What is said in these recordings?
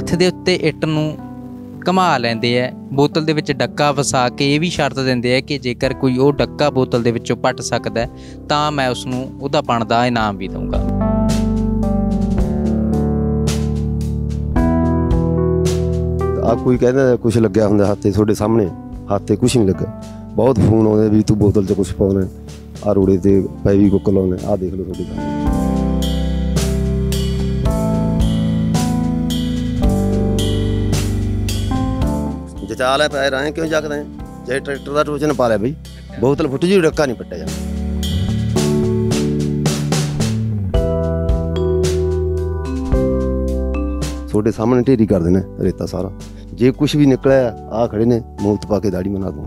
ਹੱਥ ਦੇ ਉੱਤੇ ਇੱਟ ਨੂੰ ਕਮਾ ਲੈਂਦੇ ਐ ਬੋਤਲ ਦੇ ਵਿੱਚ ਡੱਕਾ ਵਸਾ ਕੇ ਇਹ ਵੀ ਸ਼ਰਤ ਦਿੰਦੇ ਐ ਕਿ ਜੇਕਰ ਕੋਈ ਉਹ ਡੱਕਾ ਬੋਤਲ ਦੇ ਵਿੱਚੋਂ ਪੱਟ ਸਕਦਾ ਤਾਂ ਮੈਂ ਉਸ ਨੂੰ ਉਹਦਾ ਬਣਦਾ ਇਨਾਮ ਵੀ ਦਊਂਗਾ ਆ ਕੋਈ ਕਹਿੰਦਾ ਕੁਝ ਲੱਗਿਆ ਹੁੰਦਾ ਹੱਥੇ ਤੁਹਾਡੇ ਸਾਹਮਣੇ ਹੱਥੇ ਕੁਝ ਨਹੀਂ ਲੱਗਾ ਬਹੁਤ ਫੋਨ ਆਉਂਦੇ ਵੀ ਤੂੰ ਬੋਤਲ 'ਚ ਕੁਝ ਪਾਉਣਾ ਆ ਰੋੜੇ ਤੇ ਪੈ ਵੀ ਕੁੱਕ ਲਾਉਣਾ ਆ ਦੇਖ ਲਓ ਤੁਹਾਡੇ ਸਾਹਮਣੇ ਬਚਾ ਲੈ ਪੈ ਰਹੇ ਕਿਉਂ ਜਾਗਦੇ ਜੇ ਟਰੈਕਟਰ ਦਾ ਟੋਚਨ ਪਾ ਲਿਆ ਬਈ ਬੋਤਲ ਫੁੱਟ ਜੀ ਰੱਕਾ ਨਹੀਂ ਪੱਟਿਆ ਜਾਂਦਾ ਥੋੜੇ ਸਾਹਮਣੇ ਢੇਰੀ ਕਰ ਦੇਣਾ ਰੇਤਾ ਸਾਰਾ ਜੇ ਕੁਝ ਵੀ ਨਿਕਲਿਆ ਆ ਖੜੇ ਨੇ ਮੂਤ ਪਾ ਕੇ ਦਾੜੀ ਮਨਾ ਦੂੰ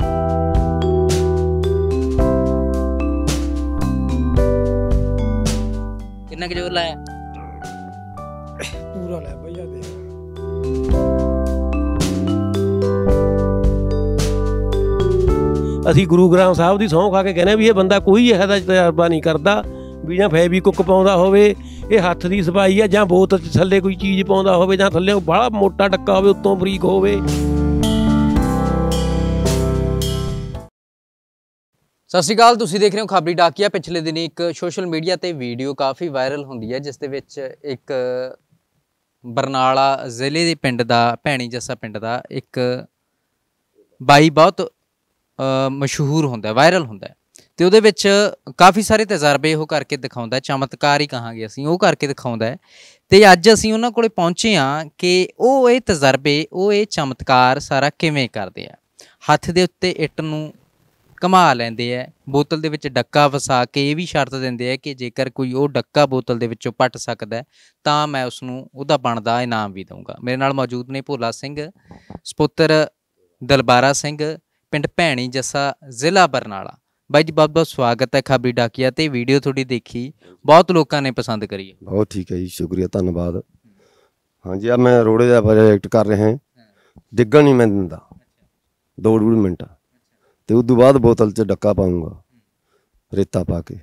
ਕਿੰਨਾ ਕਿ ਜ਼ੋਰ ਲਾਇਆ ਅਸੀਂ ਗੁਰੂ ਗ੍ਰੰਥ ਸਾਹਿਬ ਦੀ ਸੌਂ ਖਾ ਕੇ ਕਹਿੰਦੇ ਵੀ ਇਹ ਬੰਦਾ ਕੋਈ ਇਹ ਦਾ ਤਜਰਬਾ ਨਹੀਂ ਕਰਦਾ ਵੀ ਜਾਂ ਫੈਬੀ ਕੁੱਕ ਪਾਉਂਦਾ ਹੋਵੇ ਇਹ ਹੱਥ ਦੀ ਸਫਾਈ ਆ ਜਾਂ ਬੋਤ ਥੱਲੇ ਕੋਈ ਚੀਜ਼ ਪਾਉਂਦਾ ਹੋਵੇ ਜਾਂ ਥੱਲੇ ਬੜਾ ਮੋਟਾ ਡੱਕਾ ਹੋਵੇ ਉੱਤੋਂ ਬਰੀਕ ਹੋਵੇ ਸਤਿ ਸ਼੍ਰੀ ਅਕਾਲ ਤੁਸੀਂ ਦੇਖ ਰਹੇ ਹੋ ਖਬਰੀ ਡਾਕੀਆ ਪਿਛਲੇ ਦਿਨੀ ਇੱਕ ਸੋਸ਼ਲ ਮੀਡੀਆ ਤੇ ਵੀਡੀਓ ਕਾਫੀ ਵਾਇਰਲ ਹੁੰਦੀ ਹੈ ਜਿਸ ਦੇ ਵਿੱਚ ਇੱਕ ਬਰਨਾਲਾ ਜ਼ਿਲ੍ਹੇ ਦੇ ਪਿੰਡ ਦਾ ਭੈਣੀ ਜੱਸਾ ਪਿੰਡ ਦਾ ਇੱਕ ਬਾਈ ਬਹੁਤ ਮਸ਼ਹੂਰ ਹੁੰਦਾ ਵਾਇਰਲ ਹੁੰਦਾ ਤੇ ਉਹਦੇ ਵਿੱਚ ਕਾਫੀ ਸਾਰੇ ਤਜਰਬੇ ਉਹ ਕਰਕੇ ਦਿਖਾਉਂਦਾ ਚਮਤਕਾਰ ਹੀ ਕਹਾਂਗੇ ਅਸੀਂ ਉਹ ਕਰਕੇ ਦਿਖਾਉਂਦਾ ਹੈ ਤੇ ਅੱਜ ਅਸੀਂ ਉਹਨਾਂ ਕੋਲੇ ਪਹੁੰਚੇ ਆ ਕਿ ਉਹ ਇਹ ਤਜਰਬੇ ਉਹ ਇਹ ਚਮਤਕਾਰ ਸਾਰਾ ਕਿਵੇਂ ਕਰਦੇ ਆ ਹੱਥ ਦੇ ਉੱਤੇ ਇੱਟ ਨੂੰ ਕਮਾ ਲੈਂਦੇ ਆ ਬੋਤਲ ਦੇ ਵਿੱਚ ਡੱਕਾ ਵਸਾ ਕੇ ਇਹ ਵੀ ਸ਼ਰਤ ਦਿੰਦੇ ਆ ਕਿ ਜੇਕਰ ਕੋਈ ਉਹ ਡੱਕਾ ਬੋਤਲ ਦੇ ਵਿੱਚੋਂ ਪੱਟ ਸਕਦਾ ਤਾਂ ਮੈਂ ਉਸ ਨੂੰ ਉਹਦਾ ਬਣਦਾ ਇਨਾਮ ਵੀ ਦਊਂਗਾ ਮੇਰੇ ਨਾਲ ਮੌਜੂਦ ਨੇ ਭੋਲਾ ਸਿੰਘ ਸਪੁੱਤਰ ਦਲਬਾਰਾ ਸਿੰਘ ਪਿੰਡ ਭੈਣੀ ਜੱਸਾ ਜ਼ਿਲ੍ਹਾ ਬਰਨਾਲਾ ਬਾਈ ਜੀ ਬਹੁਤ ਬਹੁਤ ਸਵਾਗਤ ਹੈ ਖਬਰੀ ਡਾਕੀਆ ਤੇ ਵੀਡੀਓ ਤੁਹਾਡੀ ਦੇਖੀ ਬਹੁਤ ਲੋਕਾਂ ਨੇ ਪਸੰਦ ਕਰੀ ਬਹੁਤ ਠੀਕ ਹੈ ਜੀ ਸ਼ੁਕਰੀਆ ਧੰਨਵਾਦ ਹਾਂਜੀ ਆ ਮੈਂ ਰੋੜੇ ਦਾ ਪ੍ਰੋਜੈਕਟ ਕਰ ਰਹੇ ਹਾਂ ਡਿੱਗਣ ਨਹੀਂ ਮੈਂ ਦਿੰਦਾ ਦੋ ਡੂੜ ਮਿੰਟ ਤੇ ਉਸ ਤੋਂ ਬਾਅਦ ਬੋਤਲ 'ਚ ਡੱਕਾ ਪਾਉਂਗਾ ਰੇਤਾ ਪਾ ਕੇ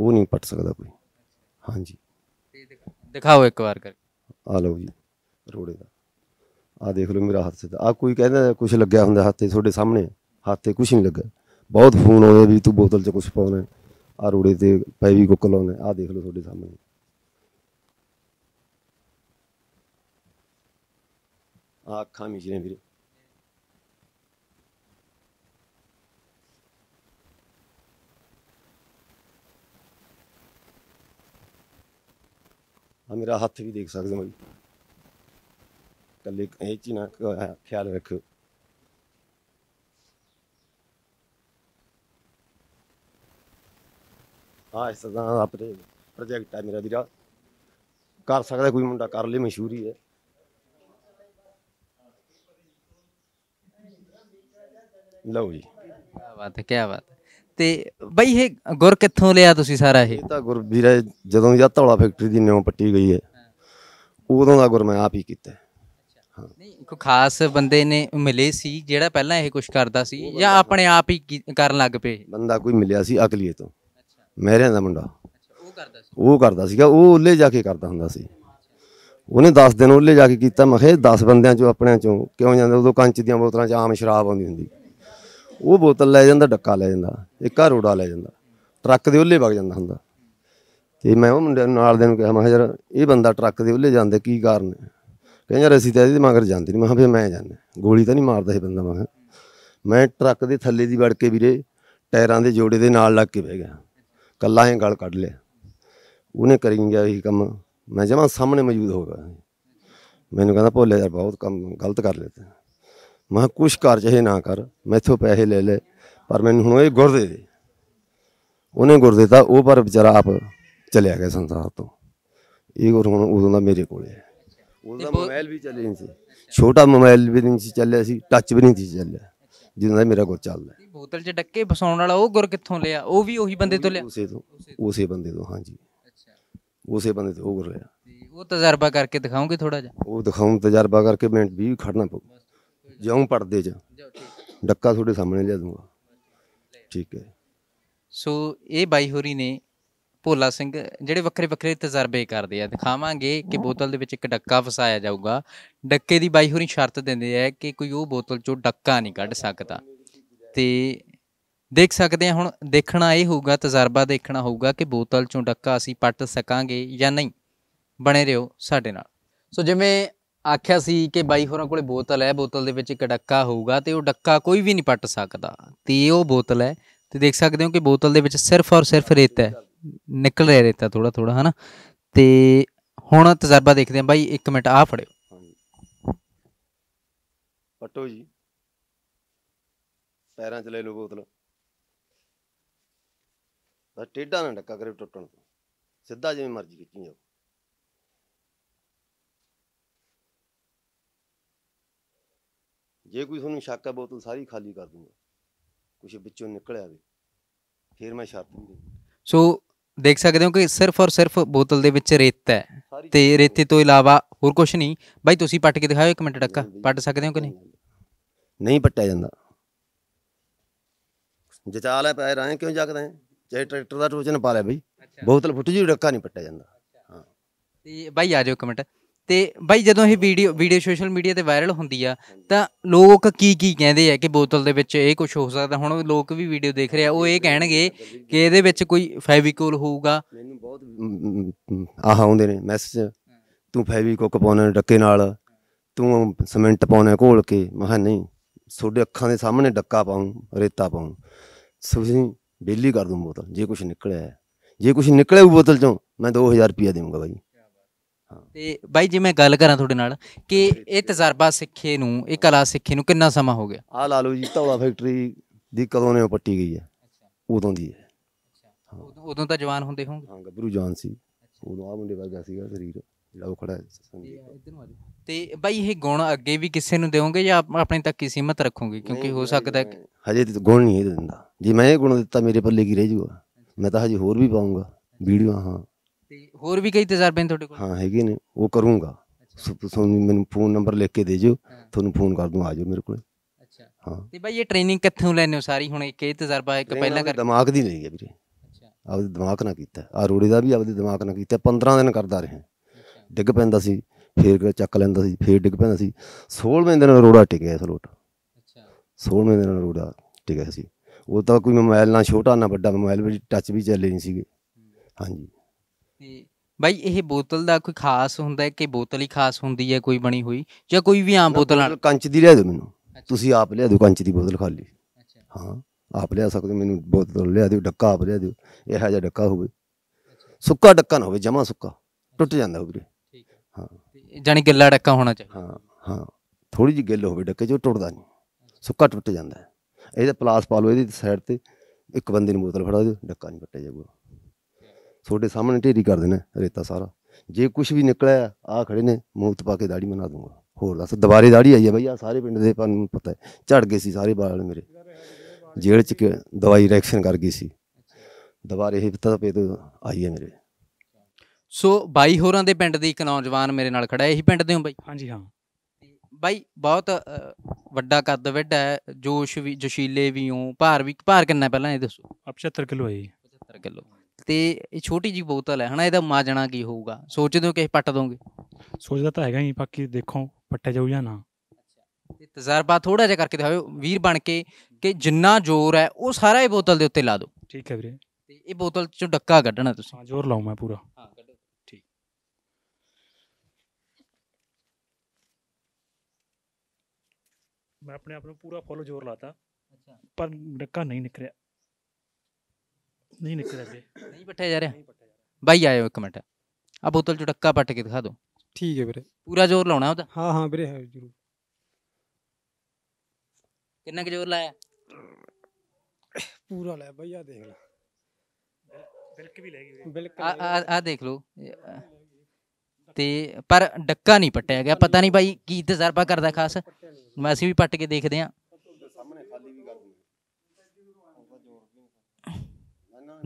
ਉਹ ਨਹੀਂ ਪਟ ਸਕਦਾ ਕੋਈ ਹਾਂਜੀ ਦਿਖਾਓ ਇੱਕ ਵਾਰ ਕਰ ਆ ਲਓ ਜੀ ਰੋੜੇ ਦਾ ਆ ਦੇਖ ਲਓ ਮੇਰਾ ਹੱਥ ਆ ਕੋਈ ਕਹਿੰਦਾ ਕੁਝ ਲੱਗਿਆ ਹੁੰਦਾ ਹੱਥ ਤੇ ਤੁਹਾਡੇ ਸਾਹਮਣੇ ਹੱਥ ਤੇ ਕੁਝ ਨਹੀਂ ਲੱਗਾ ਬਹੁਤ ਫੋਨ ਆਉਂਦੇ ਵੀ ਤੂੰ ਬੋਤਲ 'ਚ ਕੁਝ ਪਾਉਣਾ ਆ ਰੋੜੇ ਤੇ ਪੈ ਵੀ ਕੁੱਕ ਲਾਉਂਦੇ ਆ ਦੇਖ ਲਓ ਤੁਹਾਡੇ ਸਾਹਮਣੇ ਆ ਅੱਖਾਂ ਮੀਚ ਨੇ ਵੀਰੇ ਆ ਮੇਰਾ ਹੱਥ ਵੀ ਦੇਖ ਸਕਦੇ ਹੋ ਜੀ ਇਹ ਚੀ ਨਾ ਖਿਆਲ ਰੱਖੋ ਆ ਇਸ ਤਰ੍ਹਾਂ ਦਾ ਪ੍ਰੋਜੈਕਟ ਆ ਮੇਰਾ ਵੀਰਾ ਕਰ ਸਕਦਾ ਕੋਈ ਮੁੰਡਾ ਕਰ ਲੇ ਮਸ਼ਹੂਰੀ ਹੈ ਲਓ ਜੀ ਕੀ ਬਾਤ ਹੈ ਕੀ ਬਾਤ ਤੇ ਬਈ ਇਹ ਗੁਰ ਕਿੱਥੋਂ ਲਿਆ ਤੁਸੀਂ ਸਾਰਾ ਇਹ ਇਹ ਤਾਂ ਗੁਰ ਵੀਰੇ ਜਦੋਂ ਜਾਂ ਧੌਲਾ ਫੈਕਟਰੀ ਦੀ ਨਿਉ ਪੱਟੀ ਗਈ ਹੈ ਉਦੋਂ ਦਾ ਗੁਰ ਮੈਂ ਆਪ ਹੀ ਕੀਤਾ ਕੋ ਖਾਸ ਬੰਦੇ ਨੇ ਮਿਲੇ ਸੀ ਜਿਹੜਾ ਪਹਿਲਾਂ ਇਹ ਕੁਝ ਕਰਦਾ ਸੀ ਜਾਂ ਆਪਣੇ ਆਪ ਹੀ ਕਰਨ ਲੱਗ ਪਏ ਬੰਦਾ ਕੋਈ ਮਿਲਿਆ ਸੀ ਅਕਲੀਏ ਤੋਂ ਮਹਿਰਿਆਂ ਦਾ ਮੁੰਡਾ ਉਹ ਕਰਦਾ ਸੀ ਉਹ ਕਰਦਾ ਸੀਗਾ ਉਹ ਉੱਲੇ ਜਾ ਕੇ ਕਰਦਾ ਹੁੰਦਾ ਸੀ ਉਹਨੇ 10 ਦਿਨ ਉੱਲੇ ਜਾ ਕੇ ਕੀਤਾ ਮੈਂ ਕਿਹਾ 10 ਬੰਦਿਆਂ ਚੋਂ ਆਪਣਿਆਂ ਚੋਂ ਕਿਉਂ ਜਾਂਦਾ ਉਦੋਂ ਕੰਚ ਦੀਆਂ ਬੋਤਲਾਂ 'ਚ ਆਮ ਸ਼ਰਾਬ ਆਉਂਦੀ ਹੁੰਦੀ ਉਹ ਬੋਤਲ ਲੈ ਜਾਂਦਾ ਡੱਕਾ ਲੈ ਜਾਂਦਾ ਇੱਕ ਆ ਰੋੜਾ ਲੈ ਜਾਂਦਾ ਟਰੱਕ ਦੇ ਉੱਲੇ ਵਗ ਜਾਂਦਾ ਹੁੰਦਾ ਤੇ ਮੈਂ ਉਹ ਮੁੰਡੇ ਨਾਲ ਦੇ ਨੂੰ ਕਿਹਾ ਮੈਂ ਕਿਹਾ ਯਾਰ ਇਹ ਬੰਦਾ ਟਰੱਕ ਦੇ ਉੱਲੇ ਜਾਂਦੇ ਕੀ ਕਾਰਨ ਹੈ ਕਹਿੰਦਾ ਅਸੀਂ ਤਾਂ ਇਹਦੇ ਮਗਰ ਜਾਂਦੀ ਨਹੀਂ ਮੈਂ ਫੇ ਮੈਂ ਜਾਂਦਾ ਗੋਲੀ ਤਾਂ ਨਹੀਂ ਮਾਰਦਾ ਇਹ ਬੰਦਾ ਮੈਂ ਮੈਂ ਟਰੱਕ ਦੇ ਥੱਲੇ ਦੀ ਵੜ ਕੇ ਵੀਰੇ ਟਾਇਰਾਂ ਦੇ ਜੋੜੇ ਦੇ ਨਾਲ ਲੱਗ ਕੇ ਬਹਿ ਗਿਆ ਕੱਲਾ ਹੀ ਗਲ ਕੱਢ ਲਿਆ ਉਹਨੇ ਕਰੀ ਗਿਆ ਇਹ ਕੰਮ ਮੈਂ ਜਮਾ ਸਾਹਮਣੇ ਮੌਜੂਦ ਹੋ ਗਿਆ ਮੈਨੂੰ ਕਹਿੰਦਾ ਭੋਲੇ ਯਾਰ ਬਹੁਤ ਕੰਮ ਗਲਤ ਕਰ ਲਏ ਮੈਂ ਕੁਛ ਕਰ ਚਾਹੇ ਨਾ ਕਰ ਮੈਥੋਂ ਪੈਸੇ ਲੈ ਲੈ ਪਰ ਮੈਨੂੰ ਹੁਣ ਇਹ ਗੁਰ ਦੇ ਦੇ ਉਹਨੇ ਗੁਰ ਦਿੱਤਾ ਉਹ ਪਰ ਵਿਚਾਰਾ ਆਪ ਚਲਿਆ ਗਿਆ ਸੰਸਾਰ ਤੋਂ ਇਹ ਗੁਰ ਹੁਣ ਉਦੋਂ ਦਾ ਮੇਰੇ ਕੋਲੇ ਹੈ ਉਹਦਾ ਮੋਬਾਈਲ ਵੀ ਚੱਲੇ ਨਹੀਂ ਸੀ ਛੋਟਾ ਮੋਬਾਈਲ ਵੀ ਨਹੀਂ ਸੀ ਚੱਲਿਆ ਸੀ ਟੱਚ ਵੀ ਨਹੀਂ ਸੀ ਚੱਲਿਆ ਜਿੰਨਾ ਮੇਰਾ ਗੁਰ ਚੱਲਦਾ ਬੋਤਲ 'ਚ ਡੱਕੇ ਫਸਾਉਣ ਵਾਲਾ ਉਹ ਗੁਰ ਕਿੱਥੋਂ ਲਿਆ ਉਹ ਵੀ ਉਹੀ ਬੰਦੇ ਤੋਂ ਲਿਆ ਉਸੇ ਤੋਂ ਉਸੇ ਬੰਦੇ ਤੋਂ ਹਾਂਜੀ ਅੱਛਾ ਉਸੇ ਬੰਦੇ ਤੋਂ ਉਹ ਗੁਰ ਲਿਆ ਉਹ ਤਜਰਬਾ ਕਰਕੇ ਦਿਖਾਉਂਗੇ ਥੋੜਾ ਜਿਹਾ ਉਹ ਦਿਖਾਉਂ ਤਜਰਬਾ ਕਰਕੇ ਮਿੰਟ ਵੀ ਖੜਨਾ ਪਊ ਜਿਉਂ ਪੜਦੇ ਚ ਡੱਕਾ ਤੁਹਾਡੇ ਸਾਹਮਣੇ ਲਿਆ ਦੂੰਗਾ ਠੀਕ ਹੈ ਸੋ ਇਹ ਬਾਈ ਹੋਰੀ ਨੇ ਭੋਲਾ ਸਿੰਘ ਜਿਹੜੇ ਵੱਖਰੇ ਵੱਖਰੇ ਤਜਰਬੇ ਕਰਦੇ ਆ ਦਿਖਾਵਾਂਗੇ ਕਿ ਬੋਤਲ ਦੇ ਵਿੱਚ ਇੱਕ ਡੱਕਾ ਫਸਾਇਆ ਜਾਊਗਾ ਡੱਕੇ ਦੀ ਬਾਈ ਹੋਰੀ ਸ਼ਰਤ ਦਿੰਦੇ ਆ ਕਿ ਕੋਈ ਉਹ ਬੋਤਲ ਚੋਂ ਡੱਕਾ ਨਹੀਂ ਕੱਢ ਸਕਦਾ ਤੇ ਦੇਖ ਸਕਦੇ ਆ ਹੁਣ ਦੇਖਣਾ ਇਹ ਹੋਊਗਾ ਤਜਰਬਾ ਦੇਖਣਾ ਹੋਊਗਾ ਕਿ ਬੋਤਲ ਚੋਂ ਡੱਕਾ ਅਸੀਂ ਪੱਟ ਸਕਾਂਗੇ ਜਾਂ ਨਹੀਂ ਬਣੇ ਰਹੋ ਸਾਡੇ ਨਾਲ ਸੋ ਜਿਵੇਂ ਆਖਿਆ ਸੀ ਕਿ ਬਾਈ ਹੋਰਾਂ ਕੋਲੇ ਬੋਤਲ ਹੈ ਬੋਤਲ ਦੇ ਵਿੱਚ ਇੱਕ ਡੱਕਾ ਹੋਊਗਾ ਤੇ ਉਹ ਡੱਕਾ ਕੋਈ ਵੀ ਨਹੀਂ ਪੱਟ ਸਕਦਾ ਤੇ ਉਹ ਬੋਤਲ ਹੈ ਤੇ ਦੇਖ ਸਕਦੇ ਹੋ ਕਿ ਬੋਤਲ ਦੇ ਵਿੱਚ ਸਿਰਫ ਔਰ ਸਿਰਫ ਰੇਤ ਹੈ ਨਿਕਲ ਰਿਹਾ ਰਹਿਤਾ ਥੋੜਾ ਥੋੜਾ ਹਨਾ ਤੇ ਹੁਣ ਤਜਰਬਾ ਦੇਖਦੇ ਹਾਂ ਬਾਈ 1 ਮਿੰਟ ਆ ਫੜਿਓ ਪਟੋ ਜੀ ਪੈਰਾਂ 'ਚ ਲੈ ਲਓ ਬੋਤਲ ਬਸ ਟੇਡਾ ਨਾ ਡੱਕਾ ਕਰੇ ਟੁੱਟਣ ਤੋਂ ਸਿੱਧਾ ਜਿਵੇਂ ਮਰਜ਼ੀ ਖਿੱਚੀ ਜਾਓ ਜੇ ਕੋਈ ਤੁਹਾਨੂੰ ਸ਼ੱਕ ਹੈ ਬੋਤਲ ਸਾਰੀ ਖਾਲੀ ਕਰ ਦੂੰਗਾ ਕੁਝ ਵਿੱਚੋਂ ਨਿਕਲਿਆ ਵੀ ਫਿਰ ਮੈਂ ਸ਼ਰਤ ਵੀ ਦੇ ਸੋ ਦੇਖ ਸਕਦੇ ਹੋ ਕਿ ਸਿਰਫ ਔਰ ਸਿਰਫ ਬੋਤਲ ਦੇ ਵਿੱਚ ਰੇਤ ਹੈ ਤੇ ਰੇਤੇ ਤੋਂ ਇਲਾਵਾ ਹੋਰ ਕੁਝ ਨਹੀਂ ਬਾਈ ਤੁਸੀਂ ਪੱਟ ਕੇ ਦਿਖਾਓ ਇੱਕ ਮਿੰਟ ਟੱਕਾ ਪੱਟ ਸਕਦੇ ਹੋ ਕਿ ਨਹੀਂ ਨਹੀਂ ਪੱਟਿਆ ਜਾਂਦਾ ਜਚਾਲ ਹੈ ਪੈ ਰਹੇ ਕਿਉਂ ਜਾਗਦੇ ਹੈ ਚਾਹੇ ਟਰੈਕਟਰ ਦਾ ਟੋਚਨ ਪਾ ਲੈ ਬਾਈ ਬੋਤਲ ਫੁੱਟ ਜੀ ਡੱਕਾ ਨਹੀਂ ਪੱਟਿਆ ਜਾਂਦਾ ਹਾਂ ਤੇ ਬਾਈ ਆ ਜਾਓ ਇੱਕ ਮਿੰਟ ਤੇ ਬਾਈ ਜਦੋਂ ਇਹ ਵੀਡੀਓ ਵੀਡੀਓ ਸੋਸ਼ਲ ਮੀਡੀਆ ਤੇ ਵਾਇਰਲ ਹੁੰਦੀ ਆ ਤਾਂ ਲੋਕ ਕੀ ਕੀ ਕਹਿੰਦੇ ਆ ਕਿ ਬੋਤਲ ਦੇ ਵਿੱਚ ਇਹ ਕੁਝ ਹੋ ਸਕਦਾ ਹੁਣ ਲੋਕ ਵੀ ਵੀਡੀਓ ਦੇਖ ਰਹੇ ਆ ਉਹ ਇਹ ਕਹਿਣਗੇ ਕਿ ਇਹਦੇ ਵਿੱਚ ਕੋਈ ਫੈਵਿਕੋਲ ਹੋਊਗਾ ਮੈਨੂੰ ਬਹੁਤ ਆਹ ਆਉਂਦੇ ਨੇ ਮੈਸੇਜ ਤੂੰ ਫੈਵਿਕੋਕ ਪਾਉਣਾ ਡੱਕੇ ਨਾਲ ਤੂੰ ਸਿਮੈਂਟ ਪਾਉਣਾ ਘੋਲ ਕੇ ਮੈਂ ਨਹੀਂ ਤੁਹਾਡੇ ਅੱਖਾਂ ਦੇ ਸਾਹਮਣੇ ਡੱਕਾ ਪਾਉਂ ਰੇਤਾ ਪਾਉਂ ਤੁਸੀਂ ਬੇਲੀ ਕਰ ਦੂੰ ਬੋਤਲ ਜੇ ਕੁਝ ਨਿਕਲਿਆ ਜੇ ਕੁਝ ਨਿਕਲੇ ਉਹ ਬੋਤਲ ਚੋਂ ਮੈਂ 2000 ਰੁਪਿਆ ਦੇਵਾਂਗਾ ਬਾਈ ਤੇ ਬਾਈ ਜੇ ਮੈਂ ਗੱਲ ਕਰਾਂ ਤੁਹਾਡੇ ਨਾਲ ਕਿ ਇਹ ਤਜਰਬਾ ਸਿੱਖੇ ਨੂੰ ਇਹ ਕਲਾ ਸਿੱਖੇ ਨੂੰ ਕਿੰਨਾ ਸਮਾਂ ਹੋ ਗਿਆ ਆ ਲਾ ਲਓ ਜੀ ਤੌਲਾ ਫੈਕਟਰੀ ਦੀ ਕਦੋਂ ਨੇ ਪੱਟੀ ਗਈ ਹੈ ਉਦੋਂ ਦੀ ਹੈ ਉਦੋਂ ਤਾਂ ਜਵਾਨ ਹੁੰਦੇ ਹੋਣਗੇ ਹਾਂ ਗੱਭਰੂ ਜਵਾਨ ਸੀ ਉਦੋਂ ਆ ਮੁੰਡੇ ਵਰਗਾ ਸੀਗਾ ਸਰੀਰ ਜਿਹੜਾ ਉਹ ਖੜਾ ਤੇ ਬਾਈ ਇਹ ਗੁਣ ਅੱਗੇ ਵੀ ਕਿਸੇ ਨੂੰ ਦੇਵੋਗੇ ਜਾਂ ਆਪਣੇ ਤੱਕ ਹੀ ਸੀਮਤ ਰੱਖੋਗੇ ਕਿਉਂਕਿ ਹੋ ਸਕਦਾ ਹੈ ਹਜੇ ਤਾਂ ਗੁਣ ਨਹੀਂ ਇਹ ਦਿੰਦਾ ਜੇ ਮੈਂ ਇਹ ਗੁਣ ਦਿੱਤਾ ਮੇਰੇ ਪੱਲੇ ਕੀ ਰਹਿ ਜੂਗਾ ਮੈਂ ਤਾਂ ਹਜੇ ਹੋਰ ਵੀ ਪਾਉਂਗਾ ਵੀਡੀਓ ਹਾਂ ਤੇ ਹੋਰ ਵੀ ਕਈ ਤਜਰਬੇ ਨੇ ਤੁਹਾਡੇ ਕੋਲ ਹਾਂ ਹੈਗੇ ਨੇ ਉਹ ਕਰੂੰਗਾ ਤੁਹਾਨੂੰ ਮੈਨੂੰ ਫੋਨ ਨੰਬਰ ਲਿਖ ਕੇ ਦੇ ਜਿਓ ਤੁਹਾਨੂੰ ਫੋਨ ਕਰ ਦੂੰ ਆ ਜਿਓ ਮੇਰੇ ਕੋਲ ਅੱਛਾ ਹਾਂ ਤੇ ਬਾਈ ਇਹ ਟ੍ਰੇਨਿੰਗ ਕਿੱਥੋਂ ਲੈਣੇ ਹੋ ਸਾਰੀ ਹੁਣ ਇੱਕ ਇਹ ਤਜਰਬਾ ਇੱਕ ਪਹਿਲਾਂ ਕਰ ਦਿਮਾਗ ਦੀ ਨਹੀਂ ਹੈ ਵੀਰੇ ਅੱਛਾ ਆਪਦੇ ਦਿਮਾਗ ਨਾਲ ਕੀਤਾ ਆ ਰੋੜੇ ਦਾ ਵੀ ਆਪਦੇ ਦਿਮਾਗ ਨਾਲ ਕੀਤਾ 15 ਦਿਨ ਕਰਦਾ ਰਿਹਾ ਡਿੱਗ ਪੈਂਦਾ ਸੀ ਫੇਰ ਚੱਕ ਲੈਂਦਾ ਸੀ ਫੇਰ ਡਿੱਗ ਪੈਂਦਾ ਸੀ 16ਵੇਂ ਦਿਨ ਰੋੜਾ ਟਿਕਿਆ ਸਲੋਟ ਅੱਛਾ 16ਵੇਂ ਦਿਨ ਰੋੜਾ ਟਿਕਿਆ ਸੀ ਉਹ ਤਾਂ ਕੋਈ ਮੋਬਾਈਲ ਨਾ ਛੋਟਾ ਨਾ ਵੱਡਾ ਮੋਬਾਈਲ ਵਿੱਚ ਟੱਚ ਵੀ ਚੱਲੇ ਨਹੀਂ ਸੀਗੇ ਹਾਂਜੀ ਤੇ ਬਾਈ ਇਹ ਬੋਤਲ ਦਾ ਕੋਈ ਖਾਸ ਹੁੰਦਾ ਹੈ ਕਿ ਬੋਤਲ ਹੀ ਖਾਸ ਹੁੰਦੀ ਹੈ ਕੋਈ ਬਣੀ ਹੋਈ ਜਾਂ ਕੋਈ ਵੀ ਆਮ ਬੋਤਲ ਕੰਚ ਦੀ ਲਿਆ ਦਿਓ ਮੈਨੂੰ ਤੁਸੀਂ ਆਪ ਲਿਆ ਦਿਓ ਕੰਚ ਦੀ ਬੋਤਲ ਖਾਲੀ ਅੱਛਾ ਹਾਂ ਆਪ ਲਿਆ ਸਕਦੇ ਮੈਨੂੰ ਬੋਤਲ ਲਿਆ ਦਿਓ ਡੱਕਾ ਆਪ ਲਿਆ ਦਿਓ ਇਹ ਜਿਹਾ ਡੱਕਾ ਹੋਵੇ ਸੁੱਕਾ ਡੱਕਾ ਨਾ ਹੋਵੇ ਜਮਾ ਸੁੱਕਾ ਟੁੱਟ ਜਾਂਦਾ ਹੋਵੇ ਠੀਕ ਹਾਂ ਜਾਨੀ ਗਿੱਲਾ ਡੱਕਾ ਹੋਣਾ ਚਾਹੀਦਾ ਹਾਂ ਹਾਂ ਥੋੜੀ ਜਿਹੀ ਗਿੱਲ ਹੋਵੇ ਡੱਕੇ ਜੋ ਟੁੱਟਦਾ ਨਹੀਂ ਸੁੱਕਾ ਟੁੱਟ ਜਾਂਦਾ ਇਹਦਾ ਪਲਾਸ ਪਾ ਲਓ ਇਹਦੀ ਸਾਈਡ ਤੇ ਇੱਕ ਬੰਦੇ ਨੂੰ ਬੋਤਲ ਫੜਾ ਦਿਓ ਡੱਕਾ ਨਹੀਂ ਟੁੱਟੇ ਜਾਊਗਾ ਤੁਹਾਡੇ ਸਾਹਮਣੇ ਢੇਰੀ ਕਰ ਦੇਣਾ ਰੇਤਾ ਸਾਰਾ ਜੇ ਕੁਝ ਵੀ ਨਿਕਲਿਆ ਆ ਖੜੇ ਨੇ ਮੂਤ ਪਾ ਕੇ ਦਾੜੀ ਬਣਾ ਦੂੰਗਾ ਹੋਰ ਦੱਸ ਦੁਬਾਰੇ ਦਾੜੀ ਆਈ ਹੈ ਬਈ ਆ ਸਾਰੇ ਪਿੰਡ ਦੇ ਨੂੰ ਪਤਾ ਹੈ ਝੜ ਗਏ ਸੀ ਸਾਰੇ ਬਾਲ ਮੇਰੇ ਜੇਲ੍ਹ ਚ ਦਵਾਈ ਰੈਕਸ਼ਨ ਕਰ ਗਈ ਸੀ ਦੁਬਾਰੇ ਇਹ ਪਤਾ ਪੇ ਤੋਂ ਆਈ ਹੈ ਮੇਰੇ ਸੋ ਬਾਈ ਹੋਰਾਂ ਦੇ ਪਿੰਡ ਦੇ ਇੱਕ ਨੌਜਵਾਨ ਮੇਰੇ ਨਾਲ ਖੜਾ ਹੈ ਇਹੀ ਪਿੰਡ ਦੇ ਹੋ ਬਾਈ ਹਾਂਜੀ ਹਾਂ ਬਾਈ ਬਹੁਤ ਵੱਡਾ ਕੱਦ ਵੱਡਾ ਹੈ ਜੋਸ਼ ਵੀ ਜੋਸ਼ੀਲੇ ਵੀ ਹੋ ਭਾਰ ਵੀ ਭਾਰ ਕਿੰਨਾ ਪਹਿਲਾਂ ਇਹ ਦੱਸੋ 75 ਕਿਲੋ ਹੈ 75 ਕਿਲੋ ਤੇ ਇਹ ਛੋਟੀ ਜੀ ਬੋਤਲ ਹੈ ਹਨਾ ਇਹਦਾ ਮਾਜਣਾ ਕੀ ਹੋਊਗਾ ਸੋਚਦੇ ਹੋ ਕਿ ਇਹ ਪੱਟ ਦੋਗੇ ਸੋਚਦਾ ਤਾਂ ਹੈਗਾ ਹੀ ਬਾਕੀ ਦੇਖੋ ਪੱਟਿਆ ਜਾਊ ਜਾਂ ਨਾ ਤੇ ਤਜਰਬਾ ਥੋੜਾ ਜਿਹਾ ਕਰਕੇ ਦਿਖਾਓ ਵੀਰ ਬਣ ਕੇ ਕਿ ਜਿੰਨਾ ਜ਼ੋਰ ਹੈ ਉਹ ਸਾਰਾ ਇਹ ਬੋਤਲ ਦੇ ਉੱਤੇ ਲਾ ਦਿਓ ਠੀਕ ਹੈ ਵੀਰੇ ਤੇ ਇਹ ਬੋਤਲ ਚੋਂ ਡੱਕਾ ਕੱਢਣਾ ਤੁਸੀਂ ਹਾਂ ਜ਼ੋਰ ਲਾਉ ਮੈਂ ਪੂਰਾ ਹਾਂ ਕੱਢੋ ਠੀਕ ਮੈਂ ਆਪਣੇ ਆਪ ਨੂੰ ਪੂਰਾ ਫੋਲੋ ਜ਼ੋਰ ਲਾਤਾ ਅੱਛਾ ਪਰ ਡੱਕਾ ਨਹੀਂ ਨਿਕਲਿਆ ਨਹੀਂ ਨਿਕਲ रहे ਨਹੀਂ ਪੱਟਿਆ ਜਾ ਰਿਹਾ ਬਾਈ ਆਇਓ ਇੱਕ ਮਿੰਟ ਆ ਬੋਤਲ ਚ ਡੱਕਾ ਪੱਟ ਕੇ ਦਿਖਾ ਦਿਓ ਠੀਕ ਹੈ ਵੀਰੇ ਪੂਰਾ ਜ਼ੋਰ ਲਾਉਣਾ ਉਹਦਾ ਹਾਂ ਹਾਂ ਵੀਰੇ ਹੈ ਜ਼ਰੂਰ ਕਿੰਨਾ ਕਿ ਜ਼ੋਰ ਲਾਇਆ ਪੂਰਾ ਲਾਇਆ ਬਾਈ ਆ ਦੇਖ ਲੈ ਬਿਲਕ ਵੀ ਲੈ ਗਈ ਬਿਲਕ ਆ ਆ- ਆ ਦੇਖ ਲਓ ਤੇ ਪਰ ਡੱਕਾ ਨਹੀਂ ਪੱਟਿਆ ਗਿਆ ਪਤਾ ਨਹੀਂ ਬਾਈ ਕੀ ਤਜਰਬਾ ਕਰਦਾ ਖਾਸ ਮੈਂ ਅਸੀਂ ਵੀ ਪੱਟ ਕੇ ਦੇਖਦੇ ਆਂ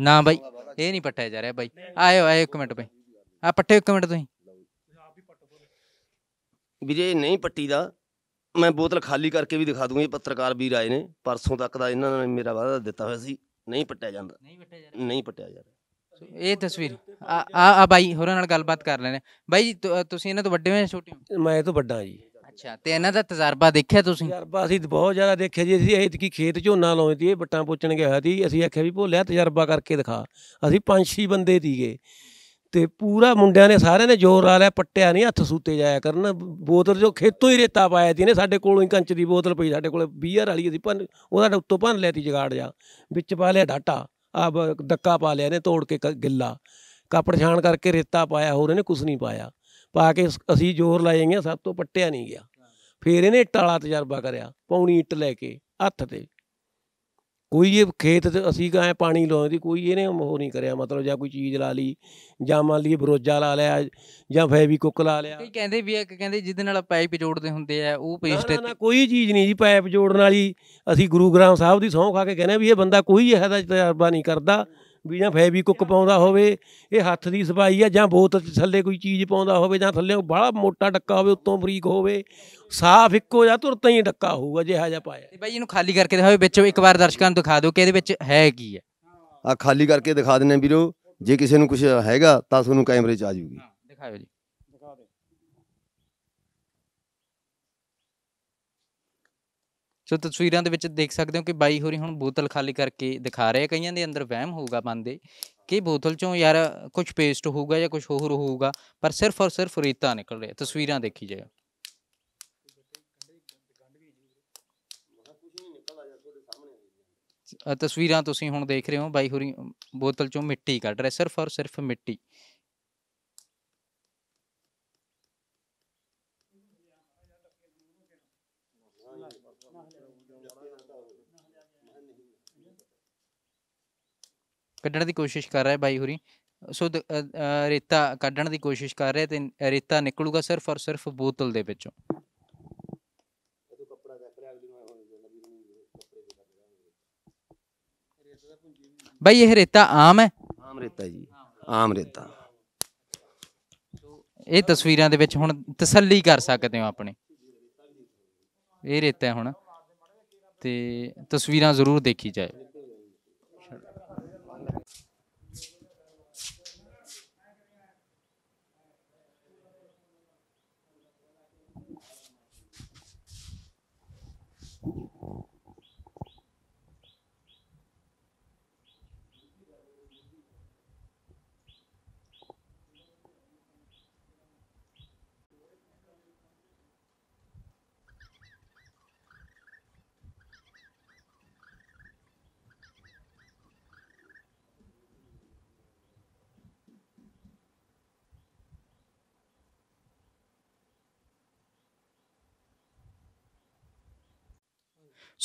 ਨਾ ਬਾਈ ਇਹ ਨਹੀਂ ਪੱਟਿਆ ਜਾ ਰਿਹਾ ਬਾਈ ਆਇਓ ਆਇਓ ਇੱਕ ਮਿੰਟ ਬਾਈ ਆ ਪੱਟੇ ਇੱਕ ਮਿੰਟ ਤੁਸੀਂ ਵੀਰੇ ਨਹੀਂ ਪੱਟੀ ਦਾ ਮੈਂ ਬੋਤਲ ਖਾਲੀ ਕਰਕੇ ਵੀ ਦਿਖਾ ਦੂੰਗਾ ਇਹ ਪੱਤਰਕਾਰ ਵੀਰ ਆਏ ਨੇ ਪਰਸੋਂ ਤੱਕ ਦਾ ਇਹਨਾਂ ਨੇ ਮੇਰਾ ਵਾਅਦਾ ਦਿੱਤਾ ਹੋਇਆ ਸੀ ਨਹੀਂ ਪੱਟਿਆ ਜਾਂਦਾ ਨਹੀਂ ਪੱਟਿਆ ਜਾ ਰਿਹਾ ਨਹੀਂ ਜਾ ਰਿਹਾ ਇਹ ਤਸਵੀਰ ਆ ਆ ਬਾਈ ਹੋਰਾਂ ਨਾਲ ਗੱਲਬਾਤ ਕਰ ਲੈਣੇ ਬਾਈ ਤੁਸੀਂ ਇਹਨਾਂ ਤੋਂ ਵੱਡੇ ਹੋ ਜਾਂ ਛੋਟੇ ਹੋ ਮੈਂ ਇਹ ਤੋਂ ਵੱਡਾ ਜੀ ਅੱਛਾ ਤੇ ਇਹਨਾਂ ਦਾ ਤਜਰਬਾ ਦੇਖਿਆ ਤੁਸੀਂ ਤਜਰਬਾ ਅਸੀਂ ਬਹੁਤ ਜ਼ਿਆਦਾ ਦੇਖਿਆ ਜੀ ਅਸੀਂ ਕੀ ਖੇਤ ਝੋਨਾ ਲਾਉਂਦੇ ਸੀ ਇਹ ਬੱਟਾਂ ਪੋਚਣ ਗਿਆ ਸੀ ਅਸੀਂ ਆਖਿਆ ਵੀ ਭੋਲਿਆ ਤਜਰਬਾ ਕਰਕੇ ਦਿਖਾ ਅਸੀਂ ਪੰਜ ਛੇ ਬੰਦੇ ਸੀਗੇ ਤੇ ਪੂਰਾ ਮੁੰਡਿਆਂ ਨੇ ਸਾਰਿਆਂ ਨੇ ਜ਼ੋਰ ਲਾ ਲਿਆ ਪੱਟਿਆ ਨਹੀਂ ਹੱਥ ਸੂਤੇ ਜਾਇਆ ਕਰਨ ਬੋਤਲ ਜੋ ਖੇਤੋਂ ਹੀ ਰੇਤਾ ਪਾਇਆ ਸੀ ਨੇ ਸਾਡੇ ਕੋਲੋਂ ਹੀ ਕੰਚ ਦੀ ਬੋਤਲ ਪਈ ਸਾਡੇ ਕੋਲ ਬੀਅਰ ਵਾਲੀ ਸੀ ਪਰ ਉਹਦਾ ਉੱਤੋਂ ਭੰਨ ਲਿਆ ਤੀ ਜਗਾੜ ਜਾ ਵਿੱਚ ਪਾ ਲਿਆ ਡਾਟਾ ਆ ਧੱਕਾ ਪਾ ਲਿਆ ਨੇ ਤੋੜ ਕੇ ਗਿੱਲਾ ਕਾਪੜ ਛਾਣ ਕਰਕੇ ਰੇਤਾ ਪਾਇਆ ਹੋਰ ਇਹਨੇ ਕੁਝ ਨਹੀਂ ਪਾਇਆ ਪਾ ਕੇ ਅਸੀਂ ਜ਼ੋਰ ਲਾਏ ਗਏ ਸਭ ਤੋਂ ਪੱਟਿਆ ਨਹੀਂ ਗਿਆ ਫਿਰ ਇਹਨੇ ਟਾਲਾ ਤਜਰਬਾ ਕਰਿਆ ਪੌਣੀ ਇੱਟ ਲੈ ਕੇ ਹੱਥ ਤੇ ਕੋਈ ਇਹ ਖੇਤ ਤੇ ਅਸੀਂ ਗਾਏ ਪਾਣੀ ਲਾਉਣ ਦੀ ਕੋਈ ਇਹਨੇ ਉਹ ਨਹੀਂ ਕਰਿਆ ਮਤਲਬ ਜਾਂ ਕੋਈ ਚੀਜ਼ ਲਾ ਲਈ ਜਾਂ ਮੰਨ ਲਈ ਬਰੋਜਾ ਲਾ ਲਿਆ ਜਾਂ ਫੈਵੀ ਕੁੱਕ ਲਾ ਲਿਆ ਕੀ ਕਹਿੰਦੇ ਵੀ ਇੱਕ ਕਹਿੰਦੇ ਜਿਹਦੇ ਨਾਲ ਪਾਈਪ ਜੋੜਦੇ ਹੁੰਦੇ ਆ ਉਹ ਪੇਸਟ ਨਾ ਨਾ ਕੋਈ ਚੀਜ਼ ਨਹੀਂ ਜੀ ਪਾਈਪ ਜੋੜਨ ਵਾਲੀ ਅਸੀਂ ਗੁਰੂ ਗ੍ਰੰਥ ਸਾਹਿਬ ਦੀ ਸੌਂ ਖਾ ਕੇ ਕਹਿੰਦੇ ਵੀ ਇਹ ਬੰਦਾ ਕੋਈ ਇਹਦਾ ਤਜਰਬਾ ਨਹੀਂ ਕਰਦਾ ਵੀ ਜਾਂ ਫੈਵੀ ਕੁੱਕ ਪਾਉਂਦਾ ਹੋਵੇ ਇਹ ਹੱਥ ਦੀ ਸਫਾਈ ਆ ਜਾਂ 'ਚ ਥੱਲੇ ਕੋਈ ਚੀਜ਼ ਪਾਉਂਦਾ ਹੋਵੇ ਜਾਂ ਥੱਲੇ ਬੜਾ ਮੋਟਾ ਡੱਕਾ ਹੋਵੇ ਉੱਤੋਂ ਬਰੀਕ ਹੋਵੇ ਸਾਫ ਇੱਕੋ ਜਾਂ ਤੁਰਤਾਂ ਹੀ ਡੱਕਾ ਹੋਊਗਾ ਜਿਹਾ ਜਿਹਾ ਪਾਇਆ ਤੇ ਬਾਈ ਇਹਨੂੰ ਖਾਲੀ ਕਰਕੇ ਦਿਖਾਓ ਵਿੱਚ ਇੱਕ ਵਾਰ ਦਰਸ਼ਕਾਂ ਨੂੰ ਦਿਖਾ ਦਿਓ ਕਿ ਇਹਦੇ ਵਿੱਚ ਹੈ ਕੀ ਹੈ ਆ ਖਾਲੀ ਕਰਕੇ ਦਿਖਾ ਦਿੰਨੇ ਵੀਰੋ ਜੇ ਕਿਸੇ ਨੂੰ ਕੁਝ ਹੈਗਾ ਤਾਂ ਤੁਹਾਨੂੰ ਕੈਮਰੇ 'ਚ ਆ ਜਾਊਗੀ ਦਿਖਾਓ ਜੀ ਸੋ ਤਸਵੀਰਾਂ ਦੇ ਵਿੱਚ ਦੇਖ ਸਕਦੇ ਹੋ ਕਿ ਬਾਈ ਹੋਰੀ ਹੁਣ ਬੋਤਲ ਖਾਲੀ ਕਰਕੇ ਦਿਖਾ ਰਹੇ ਕਈਆਂ ਦੇ ਅੰਦਰ ਵਹਿਮ ਹੋਊਗਾ ਬੰਦੇ ਕਿ ਬੋਤਲ ਚੋਂ ਯਾਰ ਕੁਝ ਪੇਸਟ ਹੋਊਗਾ ਜਾਂ ਕੁਝ ਹੋਰ ਹੋਊਗਾ ਪਰ ਸਿਰਫ ਔਰ ਸਿਰਫ ਰੀਤਾ ਨਿਕਲ ਰਿਹਾ ਤਸਵੀਰਾਂ ਦੇਖੀ ਜਾਓ ਤਸਵੀਰਾਂ ਤੁਸੀਂ ਹੁਣ ਦੇਖ ਰਹੇ ਹੋ ਬਾਈ ਹੋਰੀ ਬੋਤਲ ਚੋਂ ਮਿੱਟੀ ਕੱਢ ਰਿਹਾ ਸਿਰਫ ਔਰ ਸਿਰਫ ਮਿੱਟੀ ਕੱਢਣ ਦੀ ਕੋਸ਼ਿਸ਼ ਕਰ ਰਿਹਾ ਹੈ ਬਾਈ ਹੁਰੀ ਸੋ ਰੇਤਾ ਕੱਢਣ ਦੀ ਕੋਸ਼ਿਸ਼ ਕਰ ਰਿਹਾ ਤੇ ਰੇਤਾ ਨਿਕਲੂਗਾ ਸਿਰਫ ਔਰ ਸਿਰਫ ਬੋਤਲ ਦੇ ਵਿੱਚੋਂ ਬਾਈ ਇਹ ਰੇਤਾ ਆਮ ਹੈ ਆਮ ਰੇਤਾ ਜੀ ਆਮ ਰੇਤਾ ਇਹ ਤਸਵੀਰਾਂ ਦੇ ਵਿੱਚ ਹੁਣ ਤਸੱਲੀ ਕਰ ਸਕਦੇ ਹੋ ਆਪਣੇ ਇਹ ਰੇਤਾ ਹੁਣ ਤੇ ਤਸਵੀਰਾਂ ਜ਼ਰੂਰ ਦੇਖੀ ਜਾਏ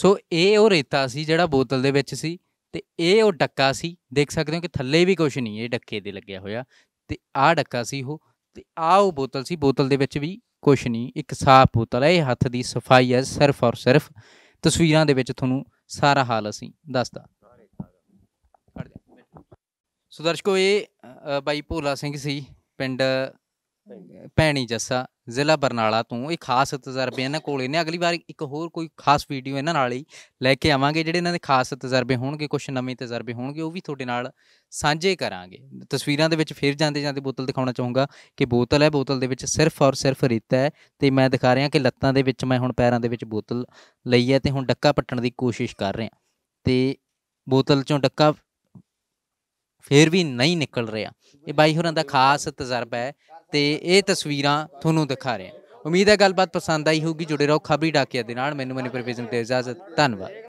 ਸੋ ਇਹ ਉਹ ਰੇਤਾ ਸੀ ਜਿਹੜਾ ਬੋਤਲ ਦੇ ਵਿੱਚ ਸੀ ਤੇ ਇਹ ਉਹ ਡੱਕਾ ਸੀ ਦੇਖ ਸਕਦੇ ਹੋ ਕਿ ਥੱਲੇ ਵੀ ਕੁਝ ਨਹੀਂ ਇਹ ਡੱਕੇ ਦੇ ਲੱਗਿਆ ਹੋਇਆ ਤੇ ਆਹ ਡੱਕਾ ਸੀ ਉਹ ਤੇ ਆਹ ਉਹ ਬੋਤਲ ਸੀ ਬੋਤਲ ਦੇ ਵਿੱਚ ਵੀ ਕੁਝ ਨਹੀਂ ਇੱਕ ਸਾਫ ਬੋਤਲ ਹੈ ਇਹ ਹੱਥ ਦੀ ਸਫਾਈ ਹੈ ਸਿਰਫ ਔਰ ਸਿਰਫ ਤਸਵੀਰਾਂ ਦੇ ਵਿੱਚ ਤੁਹਾਨੂੰ ਸਾਰਾ ਹਾਲ ਅਸੀਂ ਦੱਸਦਾ ਸੋ ਦਰਸ਼ਕੋ ਇਹ ਬਾਈ ਭੋਲਾ ਸਿੰਘ ਸੀ ਪਿੰਡ ਭੈਣੀ ਜੱਸਾ ਜ਼ਿਲ੍ਹਾ ਬਰਨਾਲਾ ਤੋਂ ਇਹ ਖਾਸ ਤਜਰਬੇ ਇਹਨਾਂ ਕੋਲੇ ਨੇ ਅਗਲੀ ਵਾਰ ਇੱਕ ਹੋਰ ਕੋਈ ਖਾਸ ਵੀਡੀਓ ਇਹਨਾਂ ਨਾਲ ਹੀ ਲੈ ਕੇ ਆਵਾਂਗੇ ਜਿਹੜੇ ਇਹਨਾਂ ਦੇ ਖਾਸ ਤਜਰਬੇ ਹੋਣਗੇ ਕੁਝ ਨਵੇਂ ਤਜਰਬੇ ਹੋਣਗੇ ਉਹ ਵੀ ਤੁਹਾਡੇ ਨਾਲ ਸਾਂਝੇ ਕਰਾਂਗੇ ਤਸਵੀਰਾਂ ਦੇ ਵਿੱਚ ਫੇਰ ਜਾਂਦੇ ਜਾਂਦੇ ਬੋਤਲ ਦਿਖਾਉਣਾ ਚਾਹੂੰਗਾ ਕਿ ਬੋਤਲ ਹੈ ਬੋਤਲ ਦੇ ਵਿੱਚ ਸਿਰਫ ਔਰ ਸਿਰਫ ਰੀਤਾ ਹੈ ਤੇ ਮੈਂ ਦਿਖਾ ਰਿਹਾ ਕਿ ਲੱਤਾਂ ਦੇ ਵਿੱਚ ਮੈਂ ਹੁਣ ਪੈਰਾਂ ਦੇ ਵਿੱਚ ਬੋਤਲ ਲਈ ਹੈ ਤੇ ਹੁਣ ਡੱਕਾ ਪੱਟਣ ਦੀ ਕੋਸ਼ਿਸ਼ ਕਰ ਰਿਹਾ ਤੇ ਬੋਤਲ ਚੋਂ ਡੱਕਾ ਫੇਰ ਵੀ ਨਹੀਂ ਨਿਕਲ ਰਿਹਾ ਇਹ ਬਾਈ ਹੋਰਾਂ ਦਾ ਖਾਸ ਤਜਰਬਾ ਹੈ ਤੇ ਇਹ ਤਸਵੀਰਾਂ ਤੁਹਾਨੂੰ ਦਿਖਾ ਰਹੇ ਹਾਂ ਉਮੀਦ ਹੈ ਗੱਲਬਾਤ ਪਸੰਦ ਆਈ ਹੋਊਗੀ ਜੁੜੇ ਰਹੋ ਖਬਰੀ ਡਾਕਿਆ ਦੇ ਨਾਲ ਮੈਨੂੰ ਮਨੀ ਪਰਵੇਜ਼ ਤੇ ਇਜਾਜ਼ਤ ਧੰਨਵਾਦ